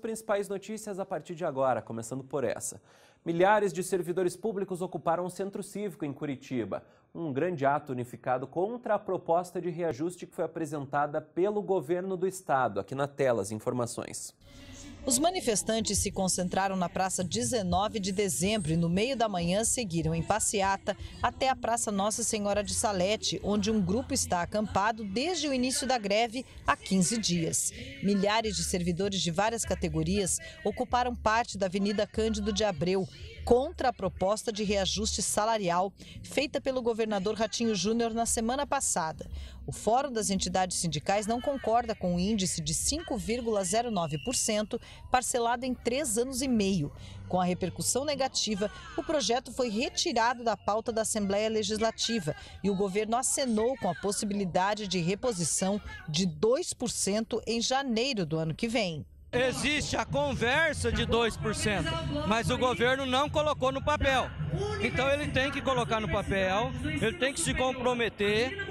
principais notícias a partir de agora, começando por essa. Milhares de servidores públicos ocuparam o Centro Cívico em Curitiba, um grande ato unificado contra a proposta de reajuste que foi apresentada pelo governo do estado. Aqui na tela as informações. Os manifestantes se concentraram na Praça 19 de dezembro e, no meio da manhã, seguiram em passeata até a Praça Nossa Senhora de Salete, onde um grupo está acampado desde o início da greve há 15 dias. Milhares de servidores de várias categorias ocuparam parte da Avenida Cândido de Abreu contra a proposta de reajuste salarial feita pelo governador Ratinho Júnior na semana passada. O Fórum das Entidades Sindicais não concorda com o índice de 5,09% parcelado em três anos e meio. Com a repercussão negativa, o projeto foi retirado da pauta da Assembleia Legislativa e o governo acenou com a possibilidade de reposição de 2% em janeiro do ano que vem. Existe a conversa de 2%, mas o governo não colocou no papel. Então ele tem que colocar no papel, ele tem que se comprometer,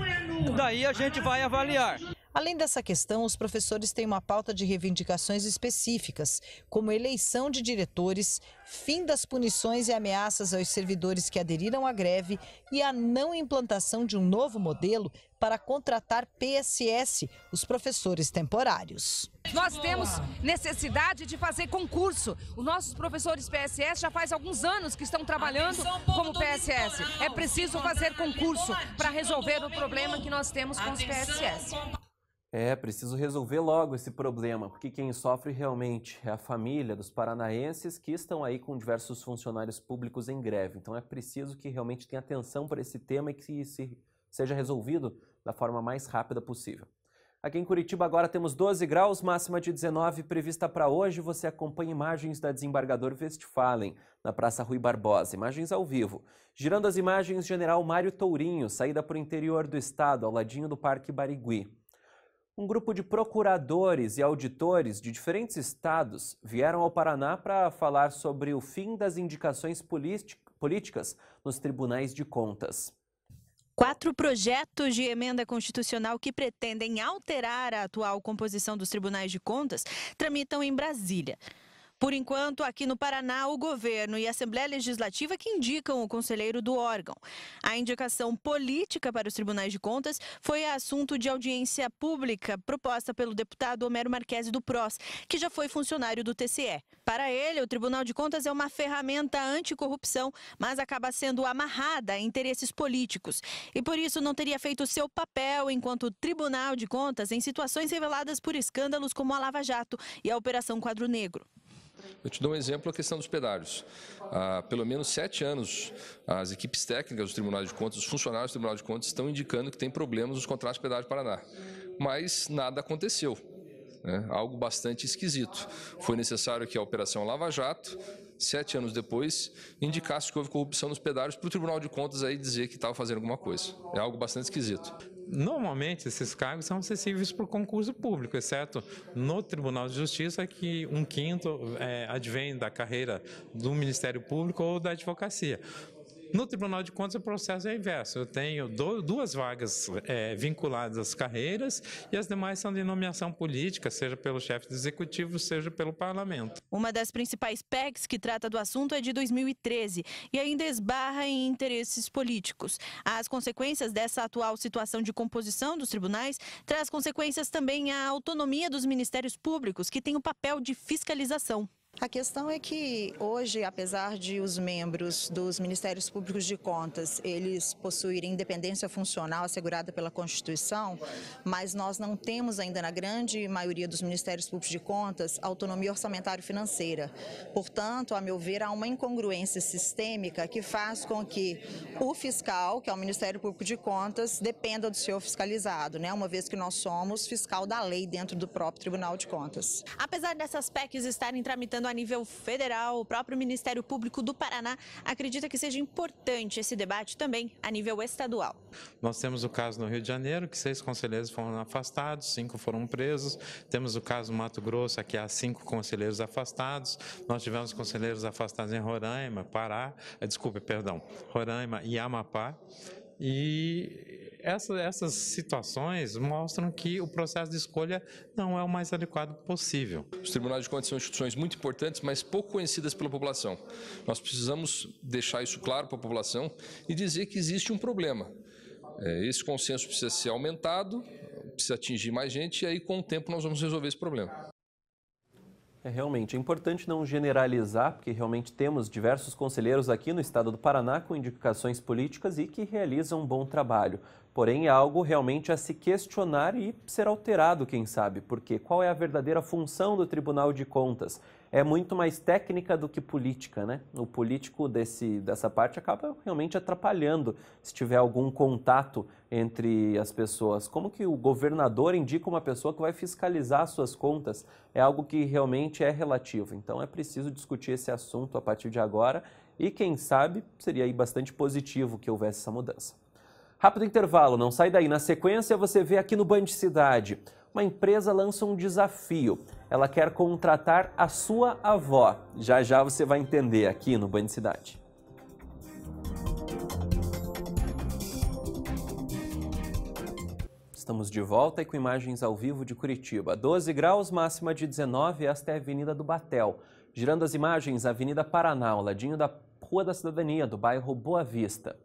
daí a gente vai avaliar. Além dessa questão, os professores têm uma pauta de reivindicações específicas, como eleição de diretores, fim das punições e ameaças aos servidores que aderiram à greve e a não implantação de um novo modelo para contratar PSS, os professores temporários. Nós temos necessidade de fazer concurso. Os nossos professores PSS já faz alguns anos que estão trabalhando como PSS. É preciso fazer concurso para resolver o problema que nós temos com os PSS. É, preciso resolver logo esse problema, porque quem sofre realmente é a família dos paranaenses que estão aí com diversos funcionários públicos em greve. Então é preciso que realmente tenha atenção para esse tema e que se, seja resolvido da forma mais rápida possível. Aqui em Curitiba agora temos 12 graus, máxima de 19 prevista para hoje. Você acompanha imagens da desembargador Westphalen na Praça Rui Barbosa, imagens ao vivo. Girando as imagens, General Mário Tourinho, saída para o interior do estado, ao ladinho do Parque Barigui. Um grupo de procuradores e auditores de diferentes estados vieram ao Paraná para falar sobre o fim das indicações políticas nos tribunais de contas. Quatro projetos de emenda constitucional que pretendem alterar a atual composição dos tribunais de contas tramitam em Brasília. Por enquanto, aqui no Paraná, o governo e a Assembleia Legislativa que indicam o conselheiro do órgão. A indicação política para os tribunais de contas foi assunto de audiência pública proposta pelo deputado Homero Marques do PROS, que já foi funcionário do TCE. Para ele, o Tribunal de Contas é uma ferramenta anticorrupção, mas acaba sendo amarrada a interesses políticos. E por isso não teria feito seu papel enquanto Tribunal de Contas em situações reveladas por escândalos como a Lava Jato e a Operação Quadro Negro. Eu te dou um exemplo, a questão dos pedágios. Há pelo menos sete anos, as equipes técnicas do Tribunal de Contas, os funcionários do Tribunal de Contas estão indicando que tem problemas nos contratos de pedágio Paraná. Mas nada aconteceu. Né? Algo bastante esquisito. Foi necessário que a Operação Lava Jato, sete anos depois, indicasse que houve corrupção nos pedágios para o Tribunal de Contas aí dizer que estava fazendo alguma coisa. É algo bastante esquisito. Normalmente, esses cargos são acessíveis por concurso público, exceto no Tribunal de Justiça, que um quinto é, advém da carreira do Ministério Público ou da advocacia. No Tribunal de Contas, o processo é inverso. Eu tenho duas vagas é, vinculadas às carreiras e as demais são de nomeação política, seja pelo chefe do executivo, seja pelo parlamento. Uma das principais PECs que trata do assunto é de 2013 e ainda esbarra em interesses políticos. As consequências dessa atual situação de composição dos tribunais traz consequências também à autonomia dos ministérios públicos, que têm o papel de fiscalização. A questão é que hoje, apesar de os membros dos Ministérios Públicos de Contas eles possuírem independência funcional assegurada pela Constituição, mas nós não temos ainda na grande maioria dos Ministérios Públicos de Contas autonomia orçamentária financeira. Portanto, a meu ver, há uma incongruência sistêmica que faz com que o fiscal, que é o Ministério Público de Contas, dependa do seu fiscalizado, né? Uma vez que nós somos fiscal da lei dentro do próprio Tribunal de Contas. Apesar dessas PECs estarem tramitando tratando a nível federal. O próprio Ministério Público do Paraná acredita que seja importante esse debate também a nível estadual. Nós temos o caso no Rio de Janeiro, que seis conselheiros foram afastados, cinco foram presos. Temos o caso no Mato Grosso, aqui há cinco conselheiros afastados. Nós tivemos conselheiros afastados em Roraima, Pará, eh, desculpe, perdão, Roraima e Amapá. E essa, essas situações mostram que o processo de escolha não é o mais adequado possível. Os tribunais de contas são instituições muito importantes, mas pouco conhecidas pela população. Nós precisamos deixar isso claro para a população e dizer que existe um problema. É, esse consenso precisa ser aumentado, precisa atingir mais gente, e aí, com o tempo, nós vamos resolver esse problema. É realmente é importante não generalizar, porque realmente temos diversos conselheiros aqui no estado do Paraná com indicações políticas e que realizam um bom trabalho. Porém, é algo realmente a se questionar e ser alterado, quem sabe, porque qual é a verdadeira função do Tribunal de Contas? é muito mais técnica do que política, né? O político desse, dessa parte acaba realmente atrapalhando se tiver algum contato entre as pessoas. Como que o governador indica uma pessoa que vai fiscalizar suas contas? É algo que realmente é relativo. Então é preciso discutir esse assunto a partir de agora e quem sabe seria aí bastante positivo que houvesse essa mudança. Rápido intervalo, não sai daí. Na sequência você vê aqui no Band Cidade uma empresa lança um desafio. Ela quer contratar a sua avó. Já já você vai entender aqui no Banho de Cidade. Estamos de volta e com imagens ao vivo de Curitiba. 12 graus, máxima de 19, esta é a Avenida do Batel. Girando as imagens, Avenida Paraná, ao ladinho da Rua da Cidadania, do bairro Boa Vista.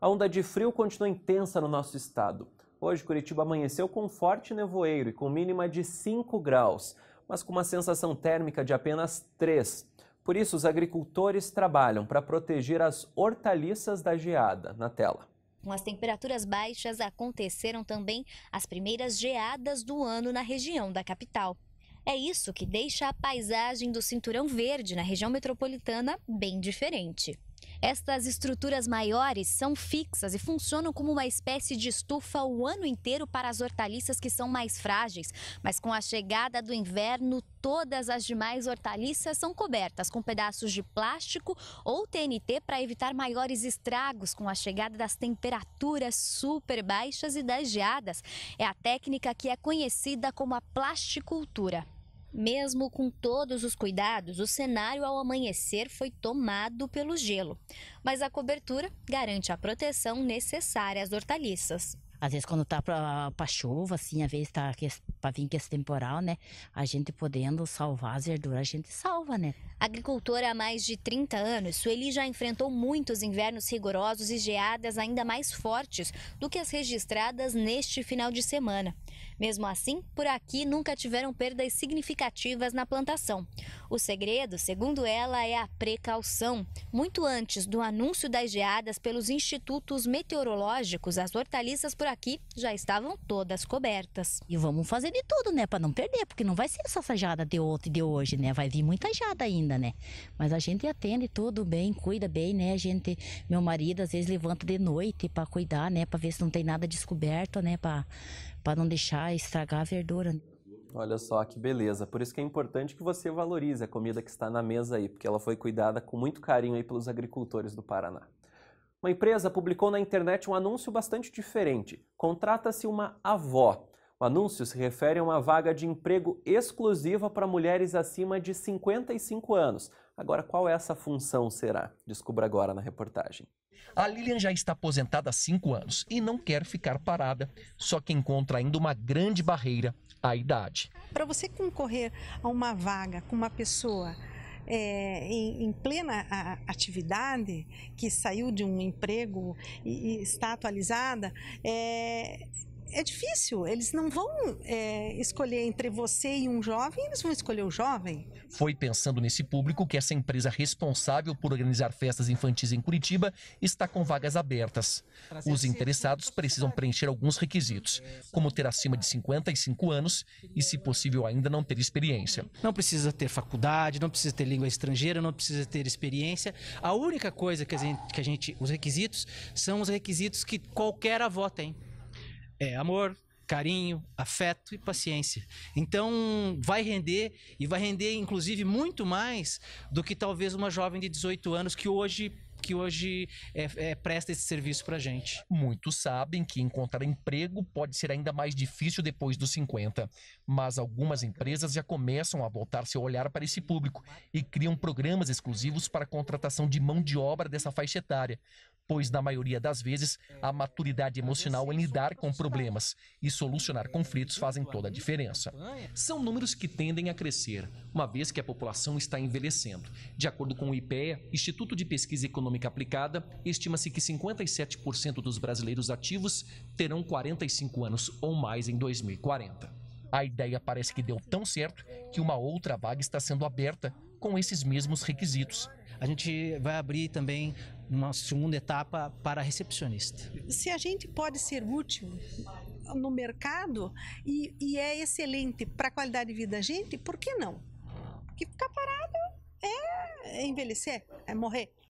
A onda de frio continua intensa no nosso estado. Hoje, Curitiba amanheceu com forte nevoeiro e com mínima de 5 graus, mas com uma sensação térmica de apenas 3. Por isso, os agricultores trabalham para proteger as hortaliças da geada. Na tela. Com as temperaturas baixas, aconteceram também as primeiras geadas do ano na região da capital. É isso que deixa a paisagem do Cinturão Verde na região metropolitana bem diferente. Estas estruturas maiores são fixas e funcionam como uma espécie de estufa o ano inteiro para as hortaliças que são mais frágeis. Mas com a chegada do inverno, todas as demais hortaliças são cobertas com pedaços de plástico ou TNT para evitar maiores estragos com a chegada das temperaturas super baixas e das geadas. É a técnica que é conhecida como a plasticultura. Mesmo com todos os cuidados, o cenário ao amanhecer foi tomado pelo gelo, mas a cobertura garante a proteção necessária às hortaliças. Às vezes quando tá para chuva, assim, às vezes tá para vir que esse temporal, né? A gente podendo salvar as verduras, a gente salva, né? Agricultora há mais de 30 anos, Sueli já enfrentou muitos invernos rigorosos e geadas ainda mais fortes do que as registradas neste final de semana. Mesmo assim, por aqui nunca tiveram perdas significativas na plantação. O segredo, segundo ela, é a precaução. Muito antes do anúncio das geadas pelos institutos meteorológicos, as hortaliças, por por aqui já estavam todas cobertas. E vamos fazer de tudo, né, para não perder, porque não vai ser só essa jada de ontem e de hoje, né? Vai vir muita jada ainda, né? Mas a gente atende tudo bem, cuida bem, né? A gente, meu marido às vezes levanta de noite para cuidar, né, para ver se não tem nada descoberto, né, para para não deixar estragar a verdura. Olha só que beleza. Por isso que é importante que você valorize a comida que está na mesa aí, porque ela foi cuidada com muito carinho aí pelos agricultores do Paraná. Uma empresa publicou na internet um anúncio bastante diferente. Contrata-se uma avó. O anúncio se refere a uma vaga de emprego exclusiva para mulheres acima de 55 anos. Agora, qual é essa função será? Descubra agora na reportagem. A Lilian já está aposentada há cinco anos e não quer ficar parada, só que encontra ainda uma grande barreira, a idade. Para você concorrer a uma vaga com uma pessoa é, em, em, plena atividade, que saiu de um emprego e, e está atualizada, é, é difícil. Eles não vão é, escolher entre você e um jovem, eles vão escolher o jovem. Foi pensando nesse público que essa empresa responsável por organizar festas infantis em Curitiba está com vagas abertas. Os interessados precisam preencher alguns requisitos, como ter acima de 55 anos e, se possível, ainda não ter experiência. Não precisa ter faculdade, não precisa ter língua estrangeira, não precisa ter experiência. A única coisa que a gente, que a gente os requisitos são os requisitos que qualquer avó tem. É amor, carinho, afeto e paciência. Então vai render e vai render inclusive muito mais do que talvez uma jovem de 18 anos que hoje que hoje é, é, presta esse serviço para gente. Muitos sabem que encontrar emprego pode ser ainda mais difícil depois dos 50, mas algumas empresas já começam a voltar seu olhar para esse público e criam programas exclusivos para a contratação de mão de obra dessa faixa etária pois na maioria das vezes a maturidade emocional em lidar com problemas e solucionar conflitos fazem toda a diferença. São números que tendem a crescer, uma vez que a população está envelhecendo. De acordo com o IPEA, Instituto de Pesquisa Econômica Aplicada, estima-se que 57% dos brasileiros ativos terão 45 anos ou mais em 2040. A ideia parece que deu tão certo que uma outra vaga está sendo aberta com esses mesmos requisitos a gente vai abrir também uma segunda etapa para recepcionista. Se a gente pode ser útil no mercado e, e é excelente para a qualidade de vida da gente, por que não? Porque ficar parado é, é envelhecer, é morrer.